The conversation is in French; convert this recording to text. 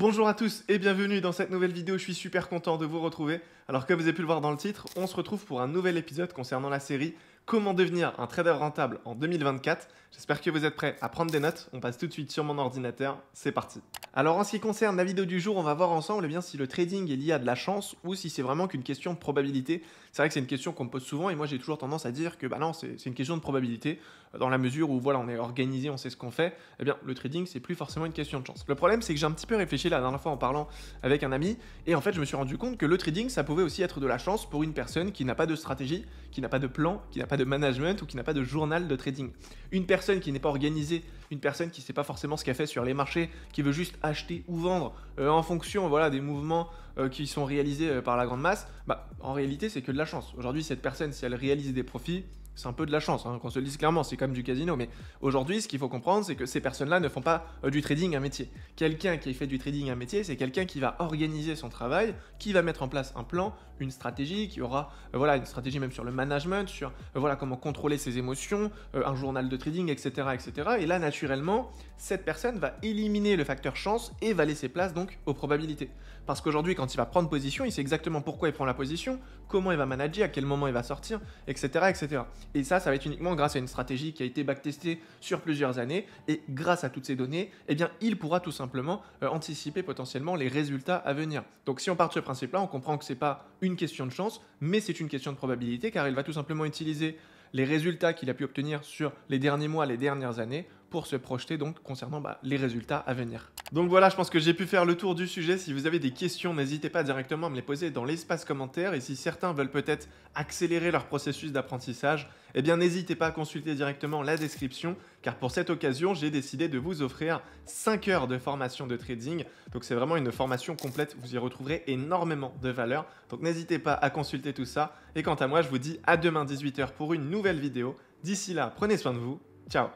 Bonjour à tous et bienvenue dans cette nouvelle vidéo, je suis super content de vous retrouver. Alors comme vous avez pu le voir dans le titre, on se retrouve pour un nouvel épisode concernant la série comment devenir un trader rentable en 2024. J'espère que vous êtes prêts à prendre des notes. On passe tout de suite sur mon ordinateur. C'est parti. Alors en ce qui concerne la vidéo du jour, on va voir ensemble et eh bien, si le trading est lié à de la chance ou si c'est vraiment qu'une question de probabilité. C'est vrai que c'est une question qu'on me pose souvent et moi j'ai toujours tendance à dire que bah non, c'est une question de probabilité euh, dans la mesure où voilà, on est organisé, on sait ce qu'on fait. Eh bien le trading, c'est plus forcément une question de chance. Le problème, c'est que j'ai un petit peu réfléchi la dernière fois en parlant avec un ami et en fait, je me suis rendu compte que le trading, ça pouvait aussi être de la chance pour une personne qui n'a pas de stratégie, qui n'a pas de plan, qui n'a pas de management ou qui n'a pas de journal de trading. Une personne qui n'est pas organisée, une personne qui sait pas forcément ce qu'elle fait sur les marchés, qui veut juste acheter ou vendre euh, en fonction voilà, des mouvements euh, qui sont réalisés euh, par la grande masse, bah, en réalité c'est que de la chance. Aujourd'hui cette personne si elle réalise des profits, c'est un peu de la chance, hein, qu'on se le dise clairement, c'est comme du casino. Mais aujourd'hui, ce qu'il faut comprendre, c'est que ces personnes-là ne font pas euh, du trading un métier. Quelqu'un qui fait du trading un métier, c'est quelqu'un qui va organiser son travail, qui va mettre en place un plan, une stratégie, qui aura euh, voilà, une stratégie même sur le management, sur euh, voilà, comment contrôler ses émotions, un journal de trading, etc., etc. Et là, naturellement, cette personne va éliminer le facteur chance et va laisser place donc aux probabilités. Parce qu'aujourd'hui, quand il va prendre position, il sait exactement pourquoi il prend la position, comment il va manager, à quel moment il va sortir, etc. etc. Et ça, ça va être uniquement grâce à une stratégie qui a été backtestée sur plusieurs années. Et grâce à toutes ces données, eh bien, il pourra tout simplement euh, anticiper potentiellement les résultats à venir. Donc si on part de ce principe-là, on comprend que ce n'est pas une question de chance, mais c'est une question de probabilité, car il va tout simplement utiliser les résultats qu'il a pu obtenir sur les derniers mois, les dernières années, pour se projeter donc concernant bah, les résultats à venir. Donc voilà, je pense que j'ai pu faire le tour du sujet. Si vous avez des questions, n'hésitez pas directement à me les poser dans l'espace commentaire. Et si certains veulent peut-être accélérer leur processus d'apprentissage, eh bien n'hésitez pas à consulter directement la description, car pour cette occasion, j'ai décidé de vous offrir 5 heures de formation de trading. Donc c'est vraiment une formation complète, vous y retrouverez énormément de valeur. Donc n'hésitez pas à consulter tout ça. Et quant à moi, je vous dis à demain 18h pour une nouvelle vidéo. D'ici là, prenez soin de vous. Ciao